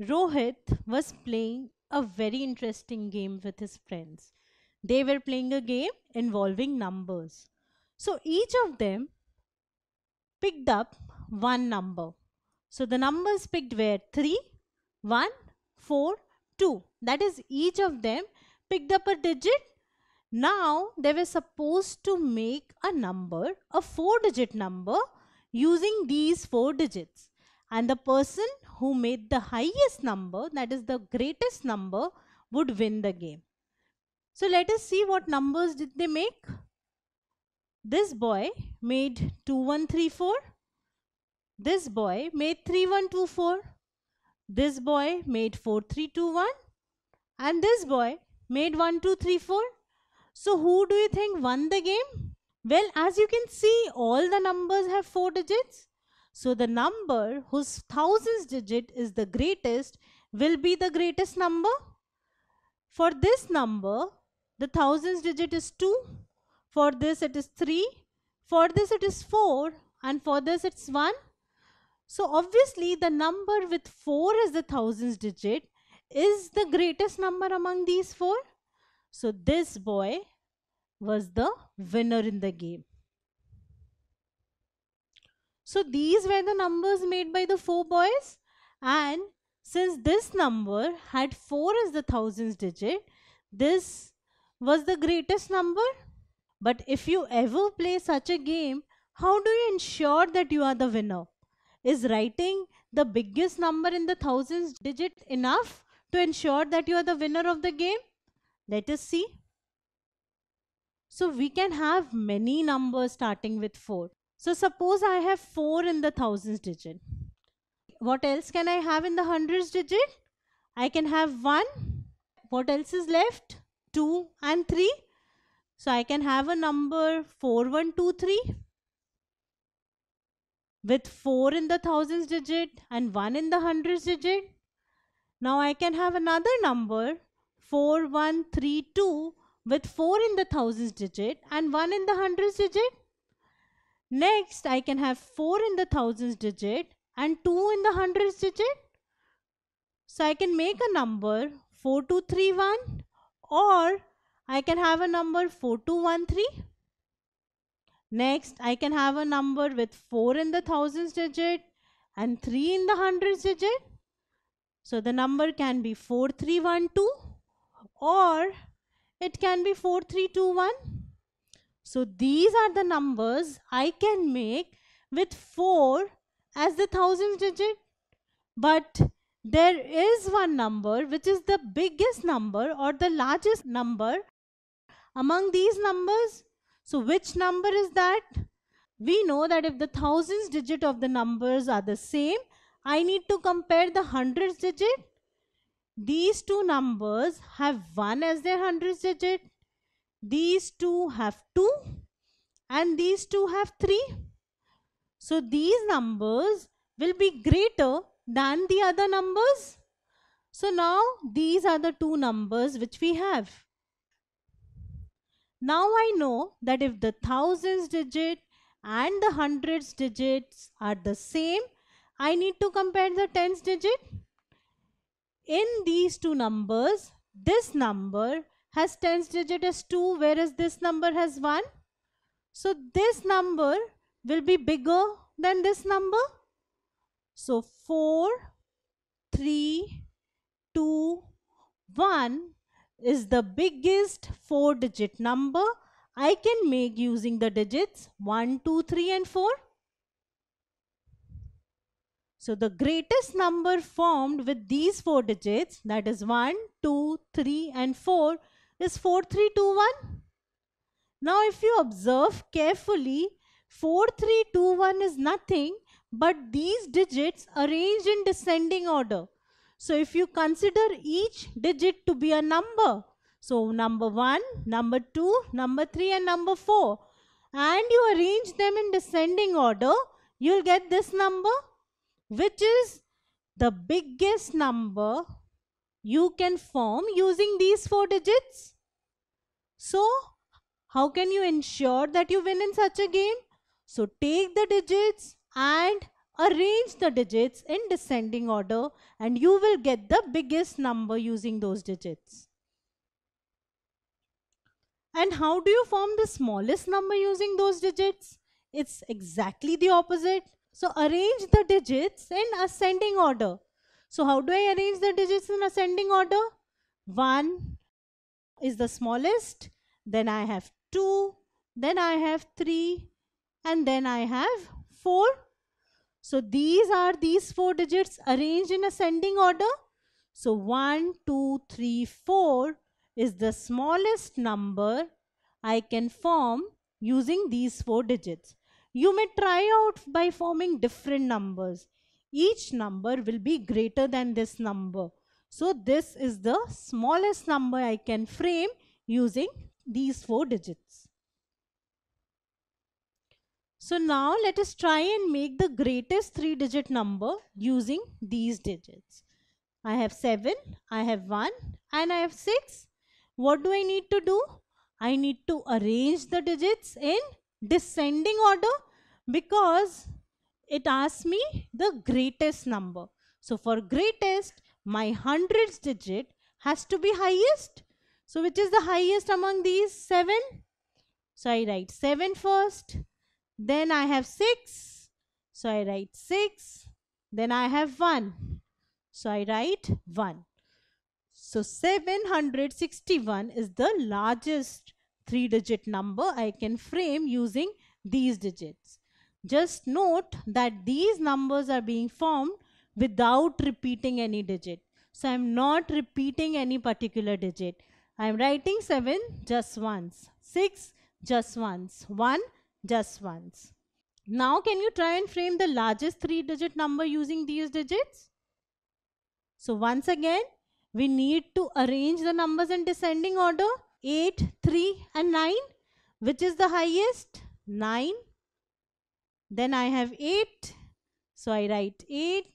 Rohit was playing a very interesting game with his friends. They were playing a game involving numbers. So each of them picked up one number. So the numbers picked were 3, 1, 4, 2. That is each of them picked up a digit. Now they were supposed to make a number, a 4 digit number using these 4 digits. And the person who made the highest number, that is the greatest number, would win the game. So let us see what numbers did they make. This boy made 2134. This boy made 3124. This boy made 4321. And this boy made 1234. So who do you think won the game? Well, as you can see, all the numbers have 4 digits. So the number whose thousands digit is the greatest will be the greatest number. For this number, the thousands digit is 2. For this it is 3. For this it is 4. And for this it's 1. So obviously the number with 4 as the thousands digit is the greatest number among these four. So this boy was the winner in the game. So these were the numbers made by the four boys and since this number had 4 as the thousands digit, this was the greatest number. But if you ever play such a game, how do you ensure that you are the winner? Is writing the biggest number in the thousands digit enough to ensure that you are the winner of the game? Let us see. So we can have many numbers starting with 4. So suppose I have 4 in the thousands digit. What else can I have in the hundreds digit? I can have 1. What else is left? 2 and 3. So I can have a number 4123 with 4 in the thousands digit and 1 in the hundreds digit. Now I can have another number 4132 with 4 in the thousands digit and 1 in the hundreds digit. Next, I can have 4 in the thousands digit and 2 in the hundreds digit. So I can make a number 4231 or I can have a number 4213. Next, I can have a number with 4 in the thousands digit and 3 in the hundreds digit. So the number can be 4312 or it can be 4321 so these are the numbers I can make with 4 as the thousandth digit. But there is one number which is the biggest number or the largest number among these numbers. So which number is that? We know that if the thousands digit of the numbers are the same, I need to compare the hundreds digit. These two numbers have 1 as their hundreds digit these two have 2 and these two have 3. So these numbers will be greater than the other numbers. So now these are the two numbers which we have. Now I know that if the thousands digit and the hundreds digits are the same, I need to compare the tens digit. In these two numbers, this number has tens digit as 2 whereas this number has 1. So this number will be bigger than this number. So 4, 3, 2, 1 is the biggest 4 digit number I can make using the digits 1, 2, 3 and 4. So the greatest number formed with these 4 digits that is 1, 2, 3 and 4 is 4321. Now if you observe carefully, 4321 is nothing but these digits arranged in descending order. So if you consider each digit to be a number, so number 1, number 2, number 3 and number 4 and you arrange them in descending order, you'll get this number which is the biggest number you can form using these four digits. So, how can you ensure that you win in such a game? So, take the digits and arrange the digits in descending order and you will get the biggest number using those digits. And how do you form the smallest number using those digits? It's exactly the opposite. So arrange the digits in ascending order. So how do I arrange the digits in ascending order? 1 is the smallest, then I have 2, then I have 3, and then I have 4. So these are these four digits arranged in ascending order. So 1, 2, 3, 4 is the smallest number I can form using these four digits. You may try out by forming different numbers each number will be greater than this number. So this is the smallest number I can frame using these four digits. So now let us try and make the greatest three digit number using these digits. I have 7, I have 1 and I have 6. What do I need to do? I need to arrange the digits in descending order because it asks me the greatest number. So for greatest, my hundreds digit has to be highest. So which is the highest among these seven? So I write seven first. Then I have six. So I write six. Then I have one. So I write one. So 761 is the largest three digit number I can frame using these digits. Just note that these numbers are being formed without repeating any digit. So I'm not repeating any particular digit. I'm writing 7 just once, 6 just once, 1 just once. Now can you try and frame the largest three digit number using these digits? So once again, we need to arrange the numbers in descending order 8, 3 and 9. Which is the highest? 9 then I have 8. So I write 8.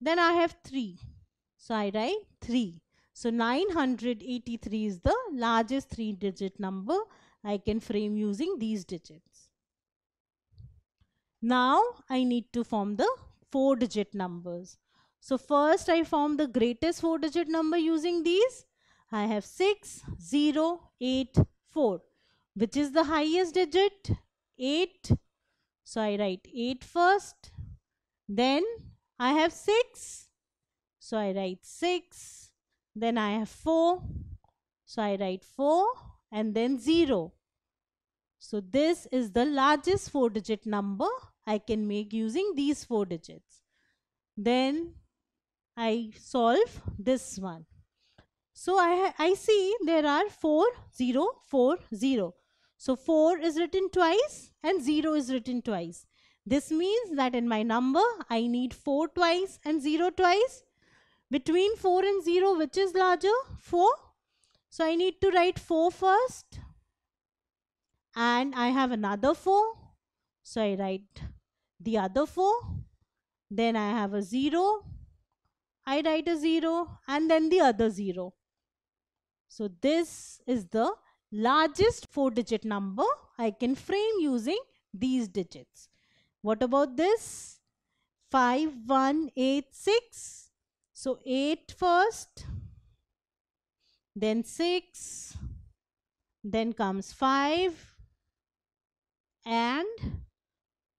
Then I have 3. So I write 3. So 983 is the largest three digit number I can frame using these digits. Now I need to form the four digit numbers. So first I form the greatest four digit number using these. I have 6, 0, 8, 4. Which is the highest digit? 8, so I write 8 first, then I have 6. So I write 6, then I have 4. So I write 4 and then 0. So this is the largest 4 digit number I can make using these 4 digits. Then I solve this one. So I, I see there are 4, 0, 4, 0. So 4 is written twice and 0 is written twice. This means that in my number, I need 4 twice and 0 twice. Between 4 and 0, which is larger? 4. So I need to write 4 first. And I have another 4. So I write the other 4. Then I have a 0. I write a 0 and then the other 0. So this is the largest four digit number I can frame using these digits. What about this? 5186. So 8 first, then 6, then comes 5 and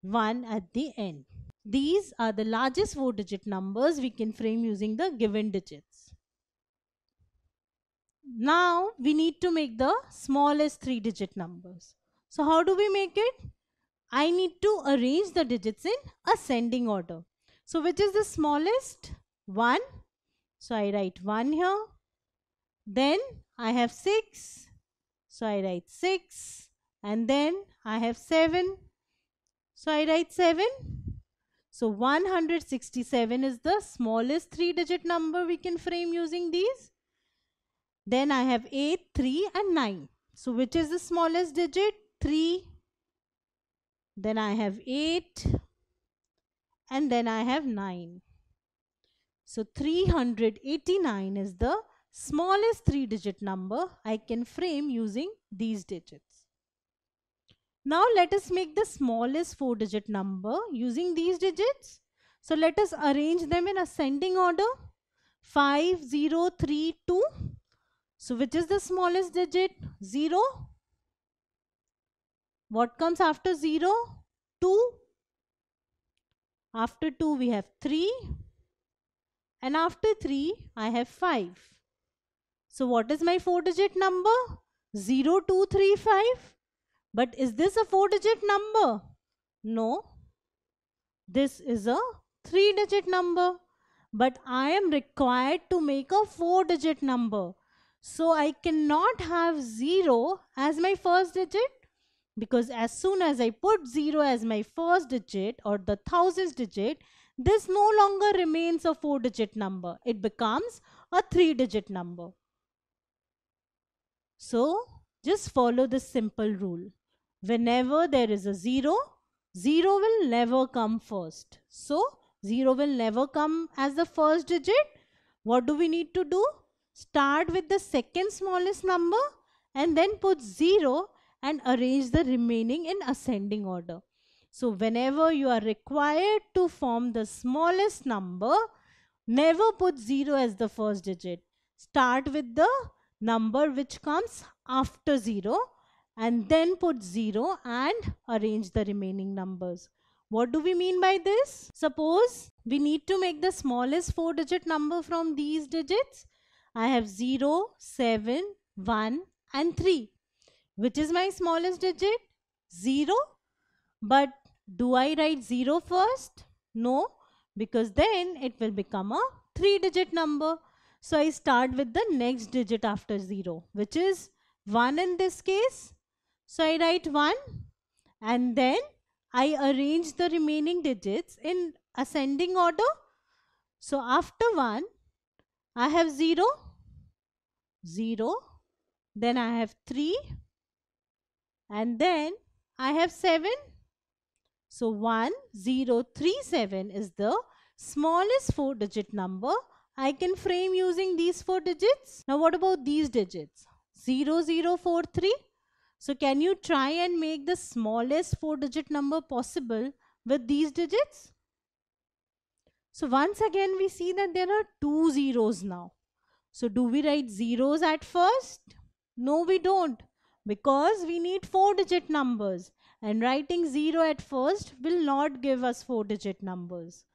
1 at the end. These are the largest four digit numbers we can frame using the given digit. Now we need to make the smallest three digit numbers. So how do we make it? I need to arrange the digits in ascending order. So which is the smallest? 1. So I write 1 here. Then I have 6. So I write 6. And then I have 7. So I write 7. So 167 is the smallest three digit number we can frame using these. Then I have 8, 3 and 9. So which is the smallest digit? 3. Then I have 8 and then I have 9. So 389 is the smallest three digit number I can frame using these digits. Now let us make the smallest four digit number using these digits. So let us arrange them in ascending order 5, 0, 3, 2 so which is the smallest digit? 0. What comes after 0? 2. After 2 we have 3. And after 3 I have 5. So what is my 4 digit number? 0, 2, 3, 5. But is this a 4 digit number? No. This is a 3 digit number. But I am required to make a 4 digit number. So I cannot have 0 as my first digit because as soon as I put 0 as my first digit or the thousandth digit, this no longer remains a 4 digit number. It becomes a 3 digit number. So just follow this simple rule. Whenever there is a 0, 0 will never come first. So 0 will never come as the first digit. What do we need to do? start with the second smallest number and then put 0 and arrange the remaining in ascending order. So whenever you are required to form the smallest number, never put 0 as the first digit. Start with the number which comes after 0 and then put 0 and arrange the remaining numbers. What do we mean by this? Suppose we need to make the smallest 4 digit number from these digits I have 0, 7, 1 and 3. Which is my smallest digit? 0. But do I write 0 first? No, because then it will become a 3 digit number. So I start with the next digit after 0 which is 1 in this case. So I write 1 and then I arrange the remaining digits in ascending order. So after 1 I have 0, 0, then I have 3 and then I have 7. So 1, 0, 3, 7 is the smallest 4 digit number I can frame using these 4 digits. Now what about these digits? 0, 0, 4, 3. So can you try and make the smallest 4 digit number possible with these digits? So once again, we see that there are two zeros now. So do we write zeros at first? No, we don't because we need four digit numbers and writing zero at first will not give us four digit numbers.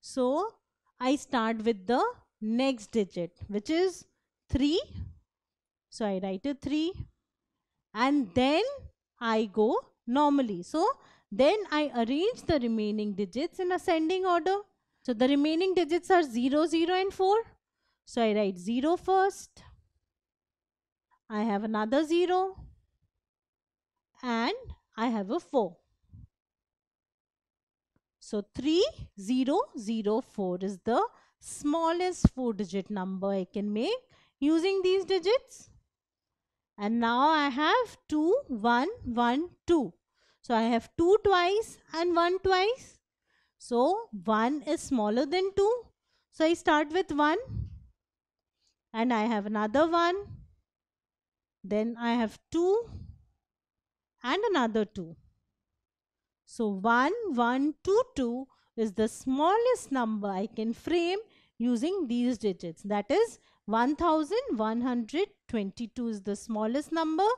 So I start with the next digit which is 3. So I write a 3 and then I go normally. So then I arrange the remaining digits in ascending order. So the remaining digits are 0, 0 and 4. So I write 0 first. I have another 0 and I have a 4. So 3, 0, 0, 4 is the smallest 4 digit number I can make using these digits. And now I have 2, 1, 1, 2. So I have 2 twice and 1 twice. So 1 is smaller than 2. So I start with 1 and I have another 1. Then I have 2 and another 2. So 1, 1, 2, 2 is the smallest number I can frame using these digits. That is 1122 is the smallest number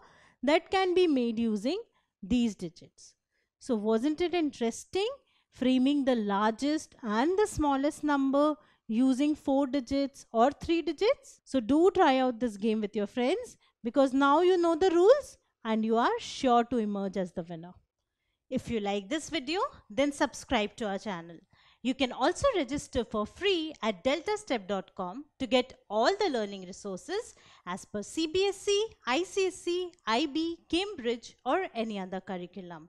that can be made using these digits. So wasn't it interesting? framing the largest and the smallest number using four digits or three digits. So do try out this game with your friends because now you know the rules and you are sure to emerge as the winner. If you like this video, then subscribe to our channel. You can also register for free at deltastep.com to get all the learning resources as per CBSE, ICSE, IB, Cambridge or any other curriculum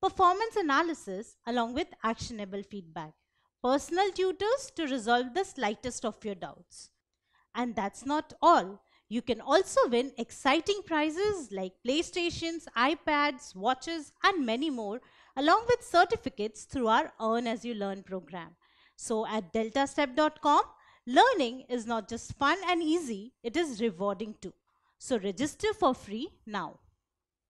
performance analysis along with actionable feedback, personal tutors to resolve the slightest of your doubts. And that's not all. You can also win exciting prizes like PlayStations, iPads, watches and many more along with certificates through our Earn As You Learn program. So at deltastep.com, learning is not just fun and easy, it is rewarding too. So register for free now.